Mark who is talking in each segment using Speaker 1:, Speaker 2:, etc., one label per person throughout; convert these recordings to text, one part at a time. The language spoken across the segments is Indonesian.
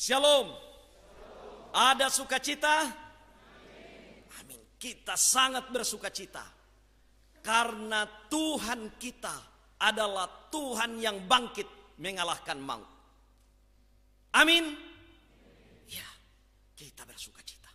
Speaker 1: Shalom. Ada sukacita? Amin. Kita sangat bersukacita karena Tuhan kita adalah Tuhan yang bangkit mengalahkan maut. Amin. Ya, kita bersukacita.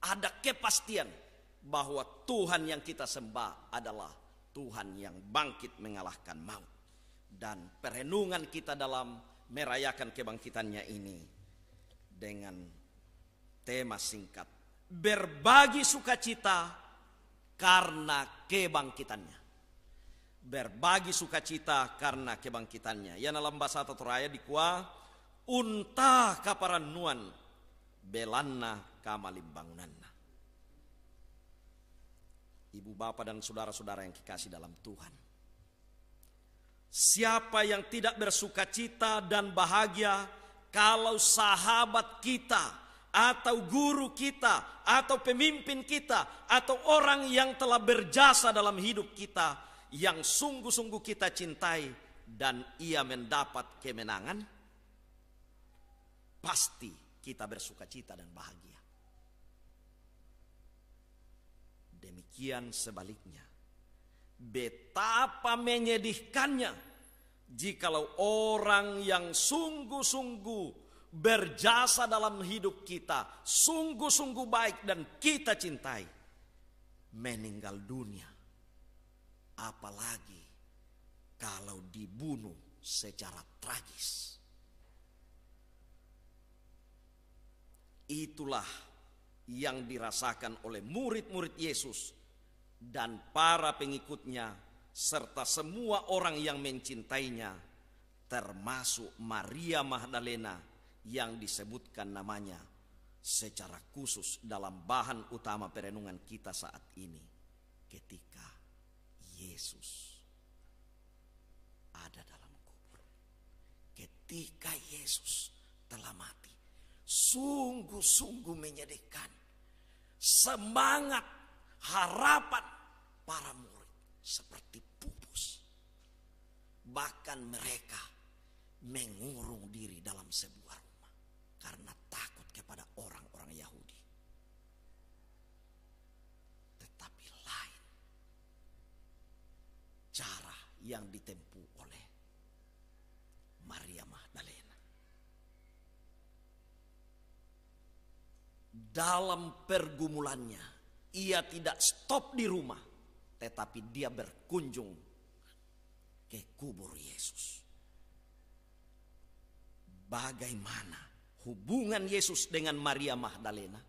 Speaker 1: Ada kepastian bahwa Tuhan yang kita sembah adalah Tuhan yang bangkit mengalahkan maut. Dan perenungan kita dalam merayakan kebangkitannya ini dengan tema singkat berbagi sukacita karena kebangkitannya. Berbagi sukacita karena kebangkitannya. Ya bahasa dalam raya toraya dikuah unta kaparan nuan belanna kamalimbangunanna. Ibu bapa dan saudara-saudara yang kekasih dalam Tuhan. Siapa yang tidak bersukacita dan bahagia, kalau sahabat kita atau guru kita atau pemimpin kita atau orang yang telah berjasa dalam hidup kita yang sungguh-sungguh kita cintai dan ia mendapat kemenangan pasti kita bersuka cita dan bahagia. Demikian sebaliknya. Betapa menyedihkannya Jikalau orang yang sungguh-sungguh berjasa dalam hidup kita, sungguh-sungguh baik dan kita cintai, meninggal dunia. Apalagi kalau dibunuh secara tragis. Itulah yang dirasakan oleh murid-murid Yesus dan para pengikutnya serta semua orang yang mencintainya termasuk Maria Magdalena yang disebutkan namanya secara khusus dalam bahan utama perenungan kita saat ini ketika Yesus ada dalam kubur ketika Yesus telah mati sungguh-sungguh menyedihkan semangat harapan para murid seperti pupus. Bahkan mereka mengurung diri dalam sebuah rumah karena takut kepada orang-orang Yahudi. Tetapi lain cara yang ditempuh oleh Maria Magdalena. Dalam pergumulannya, ia tidak stop di rumah tetapi dia berkunjung ke kubur Yesus. Bagaimana hubungan Yesus dengan Maria Magdalena?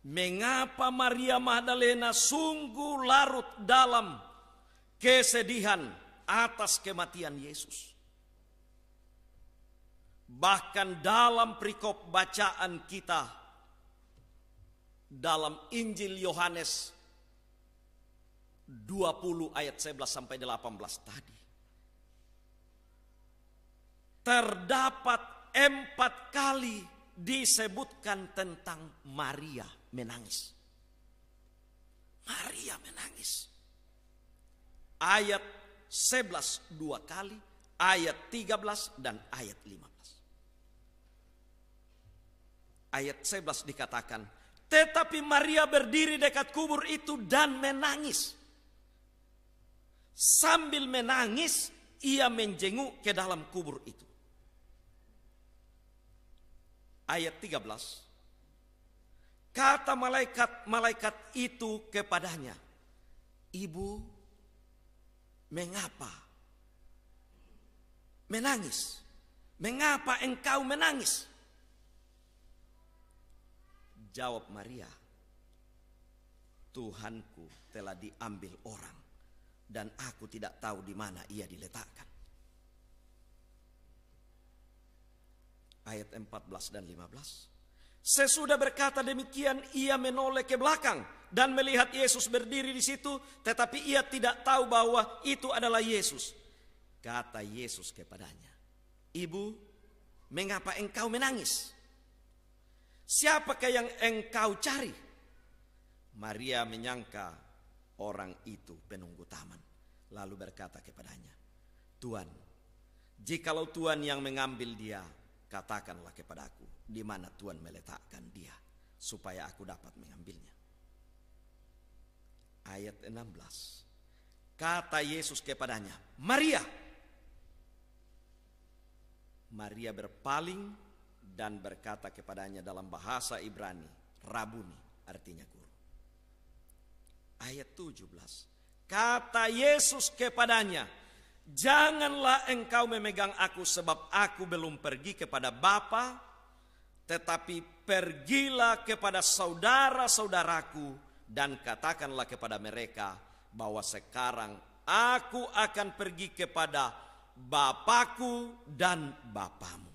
Speaker 1: Mengapa Maria Magdalena sungguh larut dalam kesedihan atas kematian Yesus? Bahkan dalam perikop bacaan kita dalam Injil Yohanes 20 ayat 11 sampai 18 tadi. Terdapat empat kali disebutkan tentang Maria menangis. Maria menangis. Ayat 11 dua kali, ayat 13 dan ayat 15. Ayat 11 dikatakan, tetapi Maria berdiri dekat kubur itu dan menangis. Sambil menangis, ia menjenguk ke dalam kubur itu. Ayat 13. Kata malaikat-malaikat itu kepadanya, "Ibu, mengapa menangis? Mengapa engkau menangis?" Jawab Maria, Tuhanku telah diambil orang dan aku tidak tahu di mana ia diletakkan. Ayat 14 dan 15. Sesudah berkata demikian, ia menoleh ke belakang dan melihat Yesus berdiri di situ, tetapi ia tidak tahu bahwa itu adalah Yesus. Kata Yesus kepadanya, "Ibu, mengapa engkau menangis?" Siapakah yang engkau cari? Maria menyangka orang itu penunggu taman. Lalu berkata kepadanya, Tuhan, jikalau Tuhan yang mengambil dia, katakanlah kepadaku di mana Tuhan meletakkan dia, supaya aku dapat mengambilnya. Ayat 16. Kata Yesus kepadanya, Maria. Maria berpaling dan berkata kepadanya dalam bahasa Ibrani, Rabuni artinya guru. Ayat 17. Kata Yesus kepadanya, "Janganlah engkau memegang aku sebab aku belum pergi kepada Bapa, tetapi pergilah kepada saudara-saudaraku dan katakanlah kepada mereka bahwa sekarang aku akan pergi kepada Bapakku dan Bapamu."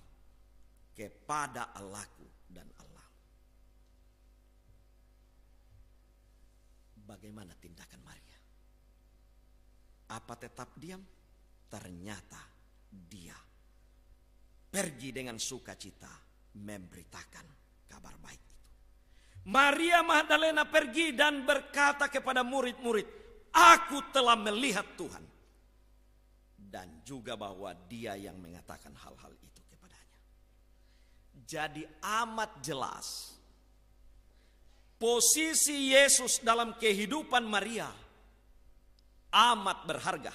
Speaker 1: kepada Allahku dan Allah. Bagaimana tindakan Maria? Apa tetap diam? Ternyata dia pergi dengan sukacita memberitakan kabar baik itu. Maria Magdalena pergi dan berkata kepada murid-murid, "Aku telah melihat Tuhan." Dan juga bahwa dia yang mengatakan hal-hal itu jadi amat jelas posisi Yesus dalam kehidupan Maria amat berharga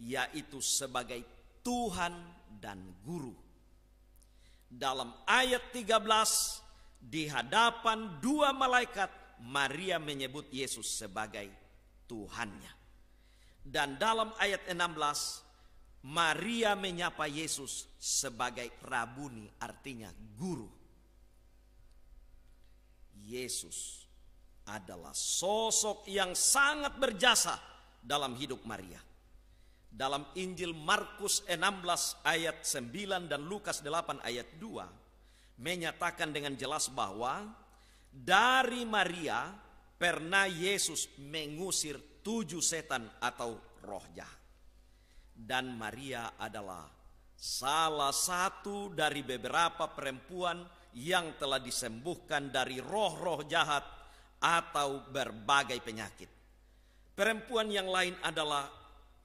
Speaker 1: yaitu sebagai Tuhan dan guru. Dalam ayat 13 di hadapan dua malaikat Maria menyebut Yesus sebagai Tuhannya. Dan dalam ayat 16 Maria menyapa Yesus sebagai rabuni artinya guru. Yesus adalah sosok yang sangat berjasa dalam hidup Maria. Dalam Injil Markus 16 ayat 9 dan Lukas 8 ayat 2 menyatakan dengan jelas bahwa dari Maria pernah Yesus mengusir tujuh setan atau roh jahat dan Maria adalah salah satu dari beberapa perempuan yang telah disembuhkan dari roh-roh jahat atau berbagai penyakit. Perempuan yang lain adalah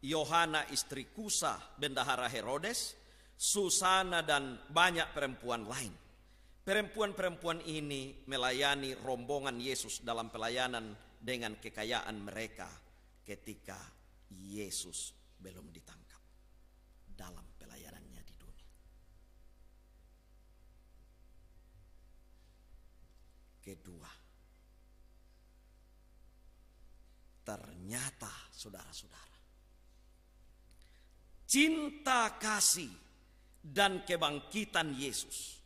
Speaker 1: Yohana istri Kusa bendahara Herodes, Susana dan banyak perempuan lain. Perempuan-perempuan ini melayani rombongan Yesus dalam pelayanan dengan kekayaan mereka ketika Yesus belum ditangkap dalam pelayanannya di dunia. Kedua, ternyata saudara-saudara, cinta kasih dan kebangkitan Yesus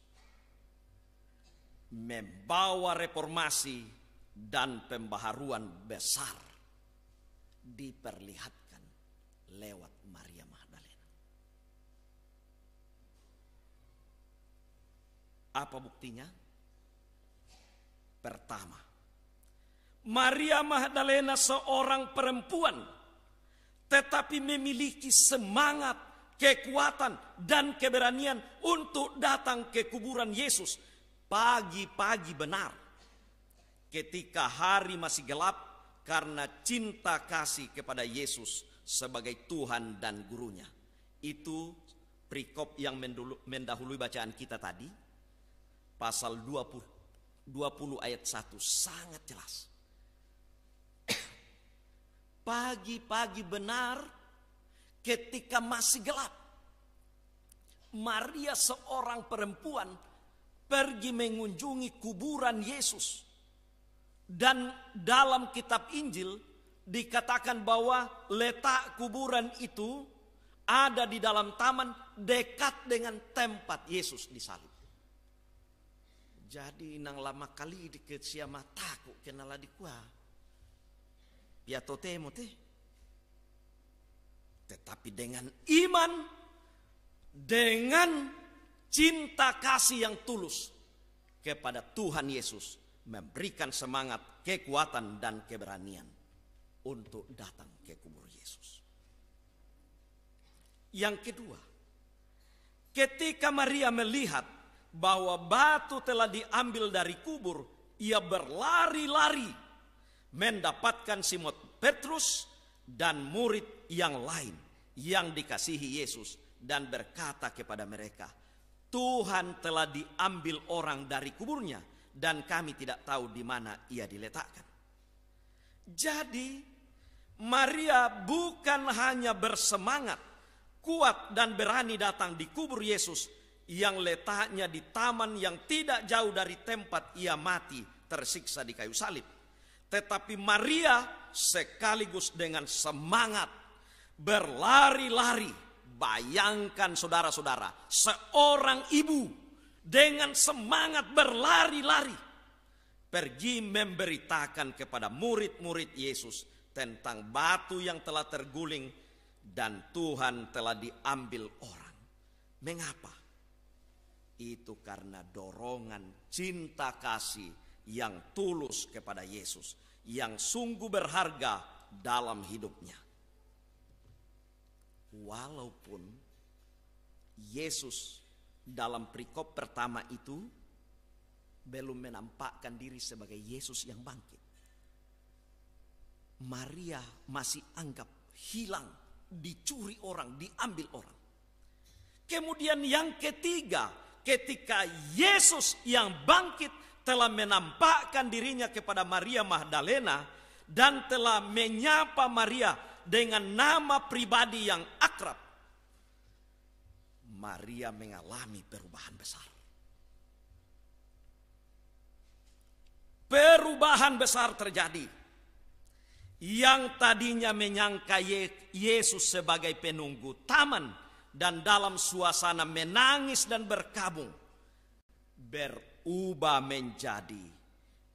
Speaker 1: membawa reformasi dan pembaharuan besar diperlihatkan lewat Maria. Apa buktinya? Pertama, Maria Magdalena seorang perempuan tetapi memiliki semangat, kekuatan dan keberanian untuk datang ke kuburan Yesus pagi-pagi benar. Ketika hari masih gelap karena cinta kasih kepada Yesus sebagai Tuhan dan gurunya. Itu prikop yang mendahului bacaan kita tadi pasal 20 20 ayat 1 sangat jelas. Pagi-pagi benar ketika masih gelap Maria seorang perempuan pergi mengunjungi kuburan Yesus. Dan dalam kitab Injil dikatakan bahwa letak kuburan itu ada di dalam taman dekat dengan tempat Yesus disalib jadi nang lama kali di kesia mataku kenala di kuah piato temo te tetapi dengan iman dengan cinta kasih yang tulus kepada Tuhan Yesus memberikan semangat, kekuatan dan keberanian untuk datang ke kubur Yesus. Yang kedua, ketika Maria melihat bahwa batu telah diambil dari kubur, ia berlari-lari mendapatkan Simon Petrus dan murid yang lain yang dikasihi Yesus dan berkata kepada mereka, Tuhan telah diambil orang dari kuburnya dan kami tidak tahu di mana ia diletakkan. Jadi Maria bukan hanya bersemangat, kuat dan berani datang di kubur Yesus, yang letaknya di taman yang tidak jauh dari tempat ia mati tersiksa di kayu salib. Tetapi Maria sekaligus dengan semangat berlari-lari. Bayangkan saudara-saudara, seorang ibu dengan semangat berlari-lari pergi memberitakan kepada murid-murid Yesus tentang batu yang telah terguling dan Tuhan telah diambil orang. Mengapa? itu karena dorongan cinta kasih yang tulus kepada Yesus, yang sungguh berharga dalam hidupnya. Walaupun Yesus dalam perikop pertama itu belum menampakkan diri sebagai Yesus yang bangkit. Maria masih anggap hilang, dicuri orang, diambil orang. Kemudian yang ketiga, ketika Yesus yang bangkit telah menampakkan dirinya kepada Maria Magdalena dan telah menyapa Maria dengan nama pribadi yang akrab. Maria mengalami perubahan besar. Perubahan besar terjadi yang tadinya menyangka Yesus sebagai penunggu taman dan dalam suasana menangis dan berkabung berubah menjadi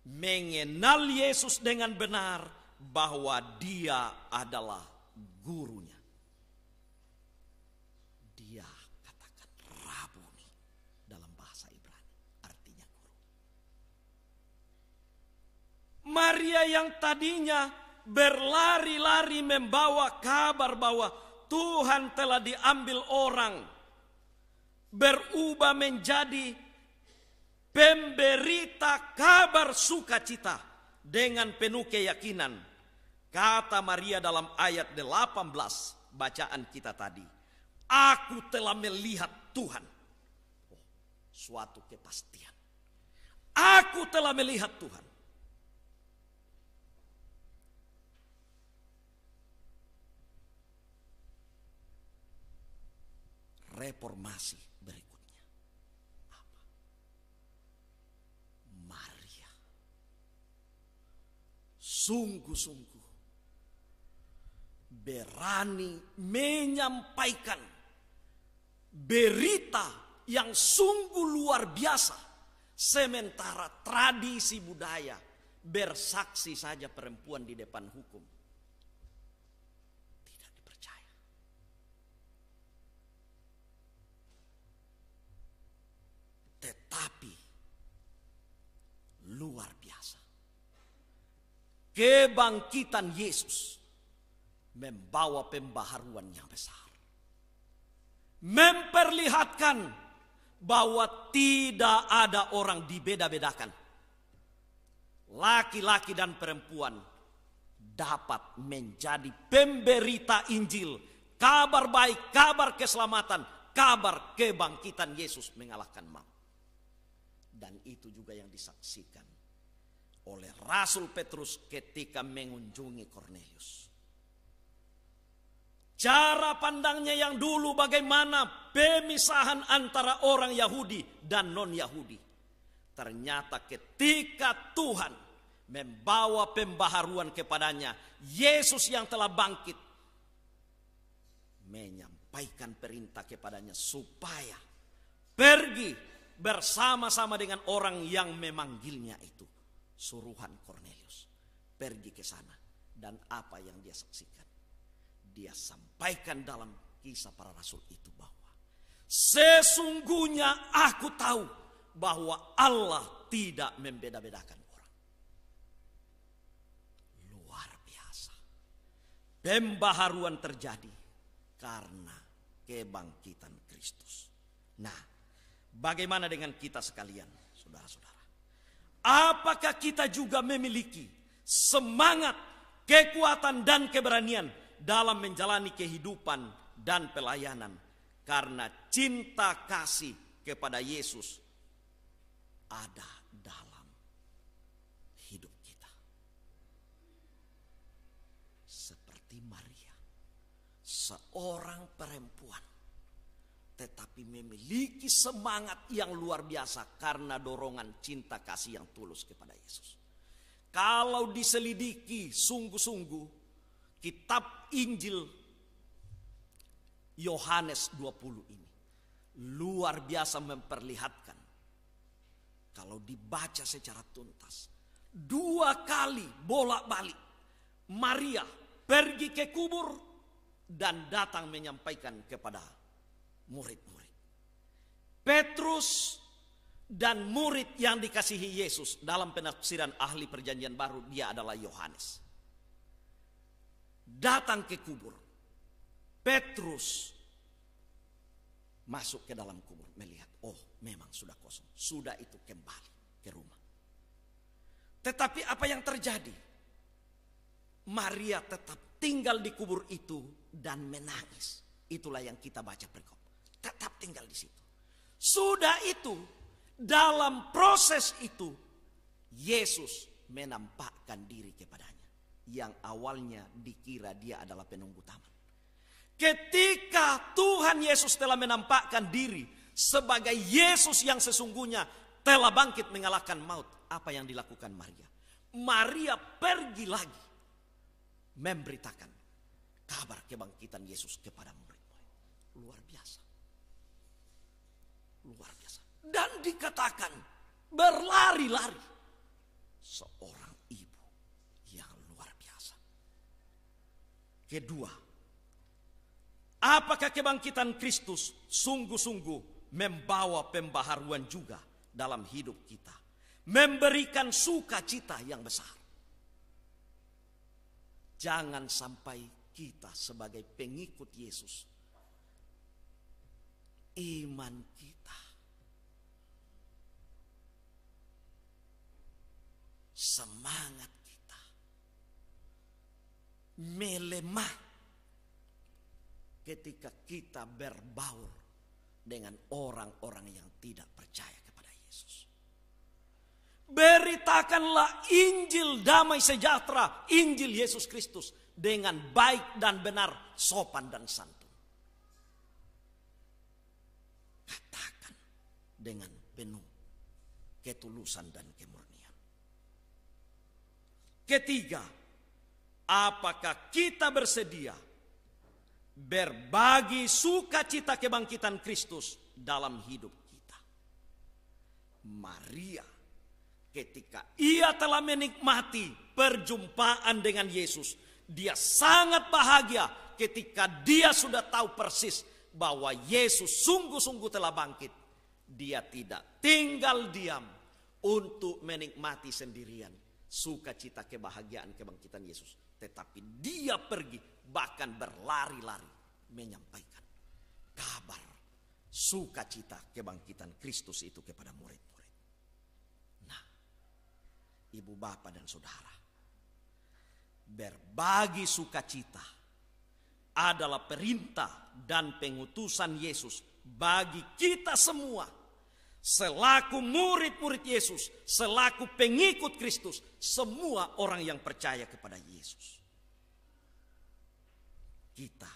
Speaker 1: mengenal Yesus dengan benar bahwa dia adalah gurunya. Dia katakan rabuni dalam bahasa Ibrani artinya guru. Maria yang tadinya berlari-lari membawa kabar bahwa Tuhan telah diambil orang berubah menjadi pemberita kabar sukacita dengan penuh keyakinan. Kata Maria dalam ayat 18 bacaan kita tadi. Aku telah melihat Tuhan. Oh, suatu kepastian. Aku telah melihat Tuhan. reformasi berikutnya. Apa? Maria. Sungguh-sungguh berani menyampaikan berita yang sungguh luar biasa. Sementara tradisi budaya bersaksi saja perempuan di depan hukum Tapi luar biasa. Kebangkitan Yesus membawa pembaharuan yang besar. Memperlihatkan bahwa tidak ada orang dibeda-bedakan. Laki-laki dan perempuan dapat menjadi pemberita Injil, kabar baik, kabar keselamatan, kabar kebangkitan Yesus mengalahkan maut dan itu juga yang disaksikan oleh Rasul Petrus ketika mengunjungi Cornelius. Cara pandangnya yang dulu bagaimana pemisahan antara orang Yahudi dan non-Yahudi. Ternyata ketika Tuhan membawa pembaharuan kepadanya, Yesus yang telah bangkit menyampaikan perintah kepadanya supaya pergi bersama-sama dengan orang yang memanggilnya itu. Suruhan Cornelius pergi ke sana dan apa yang dia saksikan. Dia sampaikan dalam kisah para rasul itu bahwa sesungguhnya aku tahu bahwa Allah tidak membeda-bedakan orang. Luar biasa. Pembaharuan terjadi karena kebangkitan Kristus. Nah, Bagaimana dengan kita sekalian, saudara-saudara? Apakah kita juga memiliki semangat, kekuatan, dan keberanian dalam menjalani kehidupan dan pelayanan? Karena cinta kasih kepada Yesus ada dalam hidup kita, seperti Maria, seorang perempuan tetapi memiliki semangat yang luar biasa karena dorongan cinta kasih yang tulus kepada Yesus. Kalau diselidiki sungguh-sungguh kitab Injil Yohanes 20 ini luar biasa memperlihatkan kalau dibaca secara tuntas dua kali bolak-balik Maria pergi ke kubur dan datang menyampaikan kepada murid-murid. Petrus dan murid yang dikasihi Yesus dalam penafsiran ahli perjanjian baru dia adalah Yohanes. Datang ke kubur. Petrus masuk ke dalam kubur melihat oh memang sudah kosong. Sudah itu kembali ke rumah. Tetapi apa yang terjadi? Maria tetap tinggal di kubur itu dan menangis. Itulah yang kita baca berikut. Tetap tinggal di situ. Sudah itu, dalam proses itu, Yesus menampakkan diri kepadanya. Yang awalnya dikira dia adalah penunggu taman. Ketika Tuhan Yesus telah menampakkan diri sebagai Yesus yang sesungguhnya telah bangkit mengalahkan maut. Apa yang dilakukan Maria? Maria pergi lagi memberitakan kabar kebangkitan Yesus kepada murid-murid. Luar biasa. Luar biasa. Dan dikatakan berlari-lari. Seorang ibu yang luar biasa. Kedua, apakah kebangkitan Kristus sungguh-sungguh membawa pembaharuan juga dalam hidup kita? Memberikan sukacita yang besar. Jangan sampai kita sebagai pengikut Yesus iman kita semangat kita melemah ketika kita berbaur dengan orang-orang yang tidak percaya kepada Yesus. Beritakanlah Injil damai sejahtera, Injil Yesus Kristus dengan baik dan benar, sopan dan santun. Katakan dengan penuh ketulusan dan kemurahan. Ketiga, apakah kita bersedia berbagi sukacita kebangkitan Kristus dalam hidup kita? Maria ketika ia telah menikmati perjumpaan dengan Yesus, dia sangat bahagia ketika dia sudah tahu persis bahwa Yesus sungguh-sungguh telah bangkit. Dia tidak tinggal diam untuk menikmati sendirian sukacita kebahagiaan kebangkitan Yesus. Tetapi dia pergi bahkan berlari-lari menyampaikan kabar sukacita kebangkitan Kristus itu kepada murid-murid. Nah, ibu bapak dan saudara, berbagi sukacita adalah perintah dan pengutusan Yesus bagi kita semua selaku murid-murid Yesus, selaku pengikut Kristus, semua orang yang percaya kepada Yesus. Kita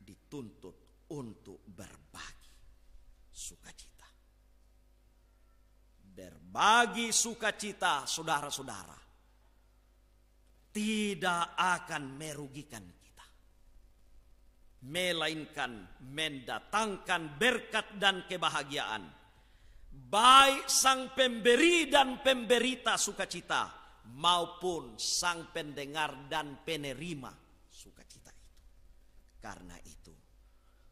Speaker 1: dituntut untuk berbagi sukacita. Berbagi sukacita, saudara-saudara, tidak akan merugikan kita. Melainkan mendatangkan berkat dan kebahagiaan baik sang pemberi dan pemberita sukacita maupun sang pendengar dan penerima sukacita itu. Karena itu,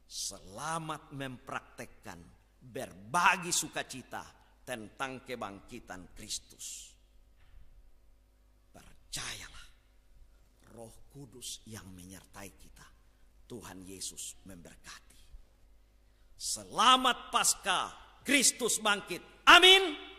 Speaker 1: selamat mempraktekkan berbagi sukacita tentang kebangkitan Kristus. Percayalah, Roh Kudus yang menyertai kita, Tuhan Yesus memberkati. Selamat Paskah Kristus bangkit. Amin.